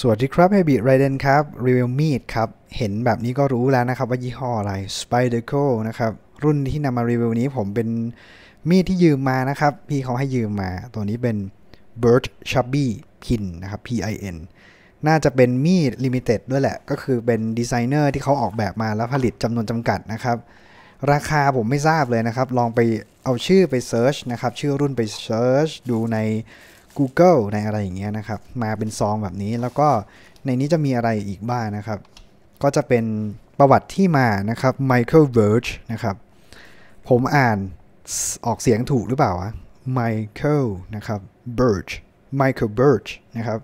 สวัสดีครับเฮบิไรเดนครับ รีวิวมีดครับ เห็นแบบนี้ก็รู้แล้วนะครับ ว่ายี่ห้ออะไร Spyderco นะครับ รุ่นที่นำมารีวิวนี้ผมเป็นมีดที่ยืมมานะครับพี่เขาให้ยืมมาตัวนี้เป็น Bird Chubby Pin นะครับ PIN น่าจะเป็นมีดลิมิเต็ดด้วยแหละ ก็คือเป็นดีไซเนอร์ที่เขาออกแบบมาแล้วผลิตจำนวนจำกัดนะครับ ราคาผมไม่ทราบเลยนะครับลองไปเอาชื่อไปเซิร์ชนะครับชื่อรุ่นไปเซิร์ชดูใน Google ในอะไรอย่างเงี้ยนะครับ มาเป็นซองแบบนี้แล้วก็ในนี้จะมีอะไรอีกบ้างนะครับ ก็จะเป็นประวัติที่มานะครับ Michael Verge นะครับ ผมอ่านออกเสียงถูกหรือเปล่าวะ Michael นะครับ Verge Michael Verge นะครับ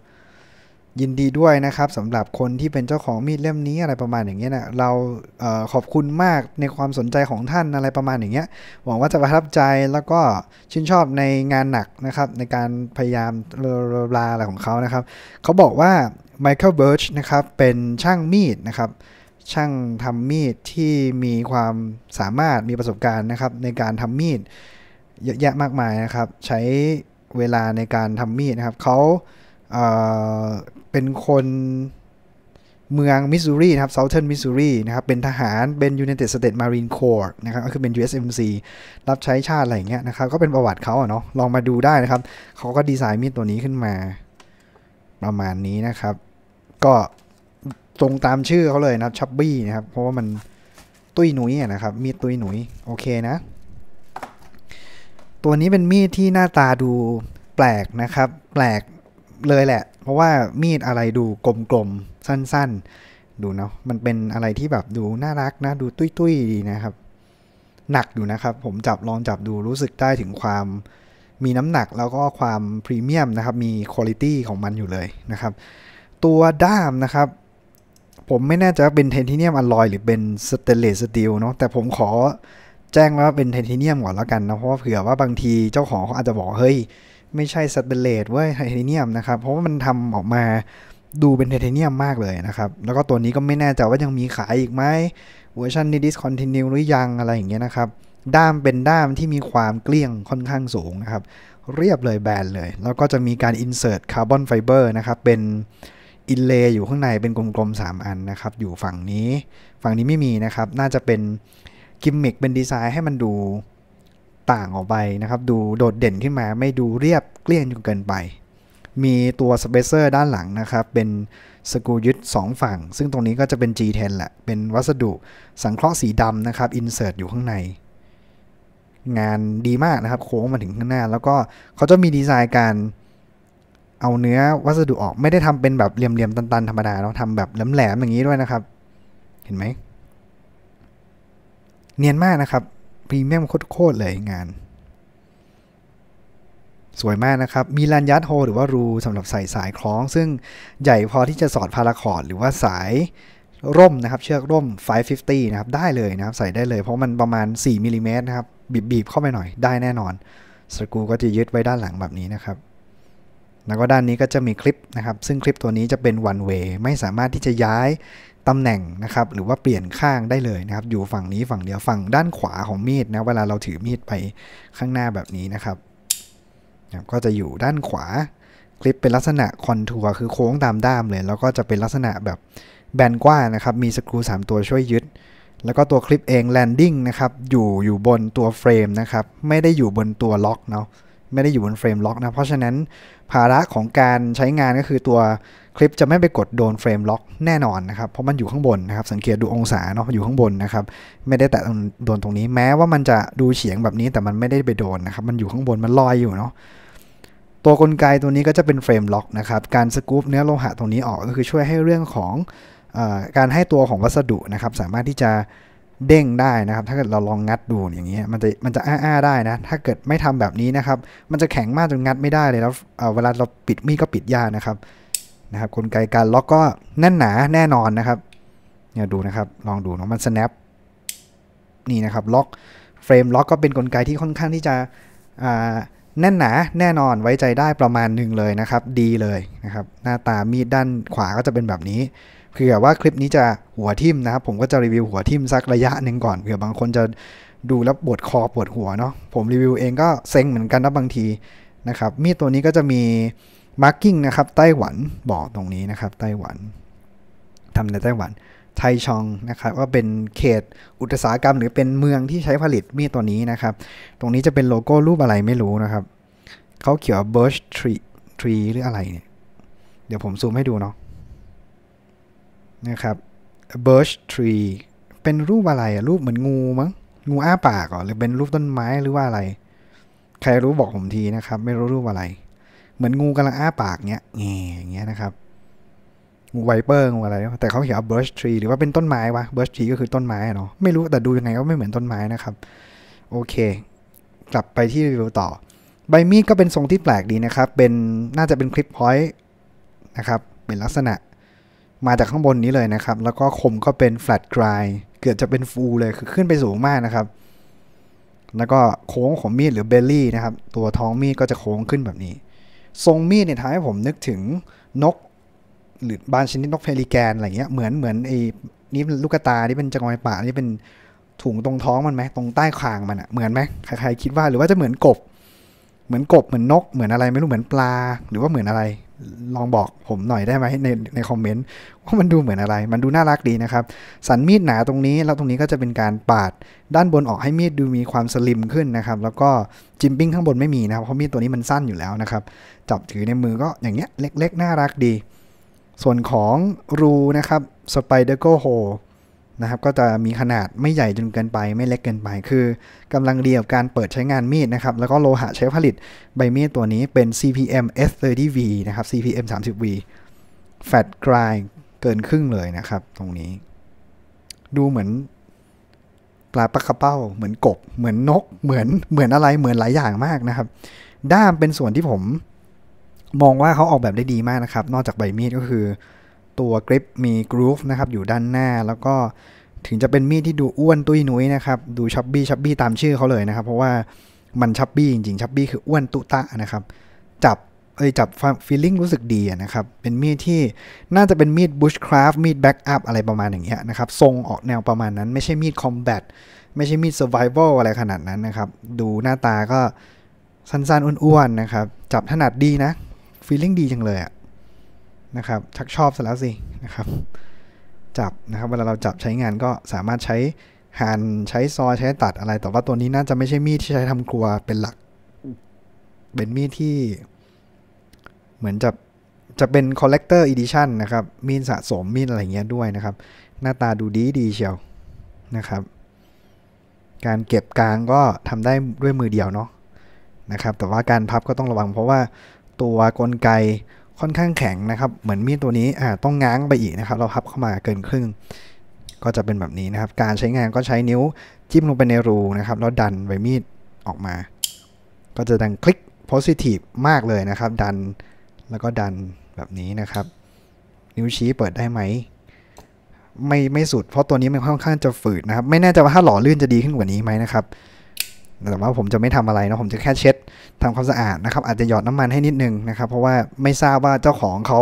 ยินดีด้วยนะครับสำหรับคนที่เป็นเจ้าของมีดเล่มนี้อะไรประมาณอย่างเงี้ยนะเราเออขอบคุณมากในความสนใจของท่านอะไรประมาณอย่างเงี้ยหวังว่าจะประทับใจแล้วก็ชื่นชอบในงานหนัก นะครับ ในการพยายามลาอะไรของเขานะครับ เขาบอกว่าไมเคิลเบิร์ชนะครับเป็นช่างมีดนะครับ ช่างทำมีดที่มีความสามารถมีประสบการณ์นะครับในการทำมีดเยอะแยะมากมายนะครับใช้เวลาในการทำมีดนะครับเขาเป็นคนเมืองมิสซูรีนะครับเซาเทิร์นมิสซูรีนะครับ เป็นทหารเป็นยูเนเต็ดสเตทมารีนคอร์นะครับ ก็คือเป็น USMC รับใช้ชาติ อะไรอย่างเงี้ยนะครับ ก็เป็นประวัติเขาเนาะลองมาดูได้นะครับ เขาก็ดีไซน์มีดตัวนี้ขึ้นมา ประมาณนี้นะครับ ก็ตรงตามชื่อเขาเลยนะครับชับบี้นะครับ เพราะว่ามันตุ้ย หนุ่ยนะครับ มีดตุ้ย หนุ่ยโอเคนะ ตัวนี้เป็นมีดที่หน้าตาดูแปลกนะครับแปลกเลยแหละ เพราะว่ามีดอะไรดูกลมๆ สั้นๆดูเนาะมันเป็นอะไรที่แบบดูน่ารักนะดูตุ้ยๆ ดีนะครับ หนักอยู่นะครับ ผมจับลองจับดูรู้สึกได้ถึงความมีน้ำหนักแล้วก็ความพรีเมียมนะครับ มีคุณภาพของมันอยู่เลยนะครับ ตัวด้ามนะครับ ผมไม่แน่ใจว่าเป็นเทนทิเนียมอลลอยหรือเป็นสเตเลสสตีลเนาะแต่ผมขอแจ้งว่าเป็นเทนทิเนียมก่อนแล้วกันนะ เพราะว่าเผื่อว่าบางทีเจ้าของเขาอาจจะบอกเฮ้ยไม่ใช่สเตนเลสเว้ยไทเทเนียมนะครับ เพราะว่ามันทำออกมาดูเป็นไทเทเนียมมากเลยนะครับ แล้วก็ตัวนี้ก็ไม่แน่ใจว่ายังมีขายอีกไหมเวอร์ชันนี้ดิสคอนติเนียหรือยังอะไรอย่างเงี้ยนะครับ ด้ามเป็นด้ามที่มีความเกลี้ยงค่อนข้างสูงนะครับ เรียบเลยแบนเลย แล้วก็จะมีการอินเสิร์ตคาร์บอนไฟเบอร์นะครับ เป็นอินเลย์อยู่ข้างในเป็นกลมๆ3อันนะครับ อยู่ฝั่งนี้ ฝั่งนี้ไม่มีนะครับน่าจะเป็นกิมมิคเป็นดีไซน์ให้มันดูต่างออกไปนะครับดูโดดเด่นขึ้นมาไม่ดูเรียบเกลี้ยงจนเกินไป มีตัวสเปเซอร์ด้านหลังนะครับ เป็นสกูยึด2 ฝั่ง ซึ่งตรงนี้ก็จะเป็น G10 แหละเป็นวัสดุสังเคราะห์สีดำนะครับอินเสิร์ตอยู่ข้างใน งานดีมากนะครับ โค้งมาถึงข้างหน้า แล้วก็เขาจะมีดีไซน์การเอาเนื้อวัสดุออกไม่ได้ทำเป็นแบบเหลี่ยมๆตันๆ ธรรมดาเราทำแบบแหลมๆอย่างนี้ด้วยนะครับ เห็นไหมเนียนมากนะครับพรีเมียมโคตรเลยงาน สวยมากนะครับ มีลานยัดโฮหรือว่ารูสำหรับใส่สายคล้อง ซึ่งใหญ่พอที่จะสอดพาราคอร์ดหรือว่าสายร่มนะครับ เชือกร่ม 550 นะครับได้เลยนะครับ ใส่ได้เลยเพราะมันประมาณ 4 มิลิเมตรนะครับบีบๆ เข้าไปหน่อย ได้แน่นอน สกูก็จะยึดไว้ด้านหลังแบบนี้นะครับแล้วก็ด้านนี้ก็จะมีคลิปนะครับ ซึ่งคลิปตัวนี้จะเป็น one way ไม่สามารถที่จะย้ายตำแหน่งนะครับหรือว่าเปลี่ยนข้างได้เลยนะครับ อยู่ฝั่งนี้ฝั่งเดียวฝั่งด้านขวาของมีดนะเวลาเราถือมีดไปข้างหน้าแบบนี้นะครับก็จะอยู่ด้านขวา คลิปเป็นลักษณะคอนทัวร์คือโค้งตามด้ามเลย แล้วก็จะเป็นลักษณะแบบแบนกว้างนะครับมีสกรู3 ตัวช่วยยึด แล้วก็ตัวคลิปเองแลนดิ้งนะครับอยู่อยู่บนตัวเฟรมนะครับไม่ได้อยู่บนตัวล็อกเนาะไม่ได้อยู่บนเฟรมล็อกนะเพราะฉะนั้นภาระของการใช้งานก็คือตัวคลิปจะไม่ไปกดโดนเฟรมล็อกแน่นอนนะครับเพราะมันอยู่ข้างบนนะครับสังเกตดูองศาเนาะอยู่ข้างบนนะครับ ไม่ได้แตะโดนตรงนี้ แม้ว่ามันจะดูเฉียงแบบนี้แต่มันไม่ได้ไปโดนนะครับมันอยู่ข้างบนมันลอยอยู่เนาะตัวกลไกตัวนี้ก็จะเป็นเฟรมล็อกนะครับการสกู๊ปเนื้อโลหะตรงนี้ออกก็คือช่วยให้เรื่องของอการให้ตัวของวัสดุนะครับ สามารถที่จะเด้งได้นะครับถ้าเกิดเราลองงัดดูอย่างเงี้ยมันจะมันจะอ้า ๆ ได้นะถ้าเกิดไม่ทำแบบนี้นะครับมันจะแข็งมากจนงัดไม่ได้เลยแล้วเวลาเราปิดมีดก็ปิดยากนะครับนะครับกลไกการล็อกก็แน่นหนาแน่นอนนะครับเนี่ยดูนะครับลองดูเนาะมัน snap นี่นะครับล็อกเฟรมล็อกก็เป็นนกลไกที่ค่อนข้างที่จะแน่นหนาแน่นอนไว้ใจได้ประมาณหนึ่งเลยนะครับ ดีเลยนะครับหน้าตามีดด้านขวาก็จะเป็นแบบนี้เผื่อว่าคลิปนี้จะหัวทิ่มนะครับผมก็จะรีวิวหัวทิ่มสักระยะหนึ่งก่อนเผื่อบางคนจะดูแล้วปวดคอปวดหัวเนาะผมรีวิวเองก็เซ็งเหมือนกันนะบางทีนะครับมีดตัวนี้ก็จะมีมาร์กิ้งนะครับไต้หวันบอกตรงนี้นะครับไต้หวันทำในไต้หวันไทชองนะครับว่าเป็นเขตอุตสาหกรรม หรือเป็นเมืองที่ใช้ผลิตมีดตัวนี้นะครับตรงนี้จะเป็นโลโก้รูปอะไรไม่รู้นะครับเขาเขียว birch tree tree หรืออะไรเนี่ยเดี๋ยวผมซูมให้ดูเนาะนะครับ birch tree เป็นรูปอะไรรูปเหมือนงูมั้งงูอ้าปากหรือเป็นรูปต้นไม้หรือว่าอะไร ใครรู้บอกผมทีนะครับไม่รู้รูปอะไร เหมือนงูกำลังอ้าปากเนี้ยแงอย่างเงี้ยนะครับงูไวเปอร์งูอะไรแต่เขาเขียนว่า birch tree หรือว่าเป็นต้นไม้วะ birch tree ก็คือต้นไม้เนาะไม่รู้แต่ดูยังไงก็ไม่เหมือนต้นไม้นะครับโอเคกลับไปที่รีวิวต่อใบมีดก็เป็นทรงที่แปลกดีนะครับเป็นน่าจะเป็นคลิปพอยต์นะครับเป็นลักษณะมาจากข้างบนนี้เลยนะครับ แล้วก็คมก็เป็น flat g r d เกือบจะเป็นฟูเลย คือขึ้นไปสูงมากนะครับ แล้วก็โค้งของมีดหรือเบลลี่นะครับ ตัวท้องมีดก็จะโค้งขึ้นแบบนี้ ทรงมีดเนี่ยทำให้ผมนึกถึงนกหรือบางชนิดนกเพลิแกนอะไรเงี้ย เหมือนเหมือนไอ้นี่ลูกตาที่เป็นจงอยป่า นี่เป็นถุงตรงท้องมันไหม ตรงใต้คางมันอะเหมือนไหมใครๆคิดว่าหรือว่าจะเหมือนกบเหมือนกบเหมือนนกเหมือนอะไรไม่รู้เหมือนปลาหรือว่าเหมือนอะไร ลองบอกผมหน่อยได้ไหมในในคอมเมนต์ว่ามันดูเหมือนอะไร มันดูน่ารักดีนะครับสันมีดหนาตรงนี้แล้วตรงนี้ก็จะเป็นการปาดด้านบนออกให้มีดดูมีความสลิมขึ้นนะครับแล้วก็จิมปิ้งข้างบนไม่มีนะครับเพราะมีดตัวนี้มันสั้นอยู่แล้วนะครับจับถือในมือก็อย่างเงี้ยเล็กๆน่ารักดี ส่วนของรูนะครับสไปเดอร์โกโฮนะครับก็จะมีขนาดไม่ใหญ่จนเกินไปไม่เล็กเกินไป คือ กำลังเดียวการเปิดใช้งานมีดนะครับ แล้วก็โลหะใช้ผลิตใบมีดตัวนี้เป็น CPM S30V นะครับ CPM 30V แฟตกลายเกินครึ่งเลยนะครับตรงนี้ ดูเหมือน ปลาปลากระเป้า เหมือนกบ เหมือนนกเหมือนเหมือนอะไรเหมือนหลายอย่างมากนะครับ ด้ามเป็นส่วนที่ผม มองว่าเขาออกแบบได้ดีมากนะครับ นอกจากใบมีดก็คือตัวกริปมีกรูฟนะครับอยู่ด้านหน้าแล้วก็ถึงจะเป็นมีดที่ดูอ้วนตุ้ยนุ้ยนะครับ ดูชับบี้ชับบี้ตามชื่อเขาเลยนะครับ เพราะว่ามันชับบี้จริงๆชับบี้คืออ้วนตุตะนะครับ จับเอ้ยจับฟีลลิ่งรู้สึกดีนะครับ เป็นมีดที่น่าจะเป็นมีดบูชคราฟมีดแบ็กอัพอะไรประมาณอย่างเงี้ยนะครับ ทรงออกแนวประมาณนั้นไม่ใช่มีดคอมแบทไม่ใช่มีดเซอร์ไวเวลอะไรขนาดนั้นนะครับดูหน้าตาก็สั้นๆอ้วนๆนะครับจับถนัดดีนะฟีลลิ่งดีจังเลยอะนะครับชักชอบซะแล้วสินะครับ จับนะครับเวลาเราจับใช้งานก็สามารถใช้หั่นใช้ซอยใช้ตัดอะไรแต่ว่าตัวนี้น่าจะไม่ใช่มีดที่ใช้ทำครัวเป็นหลักเป็นมีดที่เหมือนจะจะเป็น collector edition นะครับมีดสะสม มีดอะไรเงี้ยด้วยนะครับหน้าตาดูดีดีเชียวนะครับ การเก็บกลางก็ทำได้ด้วยมือเดียวเนาะนะครับแต่ว่าการพับก็ต้องระวัง เพราะว่าตัวกลไกค่อนข้างแข็งนะครับ เหมือนมีดตัวนี้อ่าต้องง้างไปอีกนะครับ เราพับเข้ามาเกินครึ่งก็จะเป็นแบบนี้นะครับ การใช้งานก็ใช้นิ้วจิ้มลงไปในรูนะครับ แล้วดันใบมีดออกมา ก็จะดังคลิกโพ i ิทีฟมากเลยนะครับ ดันแล้วก็ดันแบบนี้นะครับ นิ้วชี้เปิดได้ไหมไม่ไม่สุดเพราะตัวนี้มันค่อนข้างจะฝืดนะครับไม่แน่ใจว่าถ้าหล่อลื่นจะดีขึ้นกว่านี้ไหมนะครับแต่ว่า ผมจะไม่ทำอะไรนะผมจะแค่เช็ดทำความสะอาดนะครับอาจจะหยอดน้ำมันให้นิดนึงนะครับ เพราะว่าไม่ทราบว่าเจ้าของเขา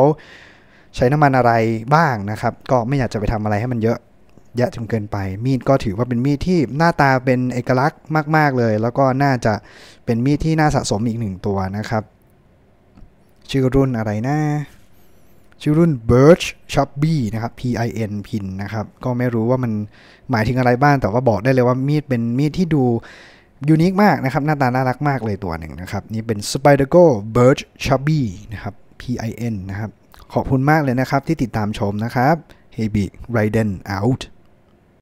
ใช้น้ำมันอะไรบ้างนะครับ ก็ไม่อยากจะไปทำอะไรให้มันเยอะเยอะจนเกินไปมีด ก็ถือว่าเป็นมีดที่หน้าตาเป็นเอกลักษณ์มากๆเลย แล้วก็น่าจะเป็นมีดที่น่าสะสมอีกหนึ่งตัวนะครับ ชื่อรุ่นอะไรนะชื่อรุ่น Birch s h o p b y นะครับ P I N พินนะครับก็ไม่รู้ว่ามันหมายถึงอะไรบ้างแต่ว่าบอกได้เลยว่ามีดเป็นมีดที่ดูยูนิคมากนะครับ หน้าตาน่ารักมากเลยตัวหนึ่งนะครับ นี่เป็น Spidergo Birch Chubby นะครับ PIN นะครับ ขอบคุณมากเลยนะครับที่ติดตามชมนะครับ Hey Big Raiden out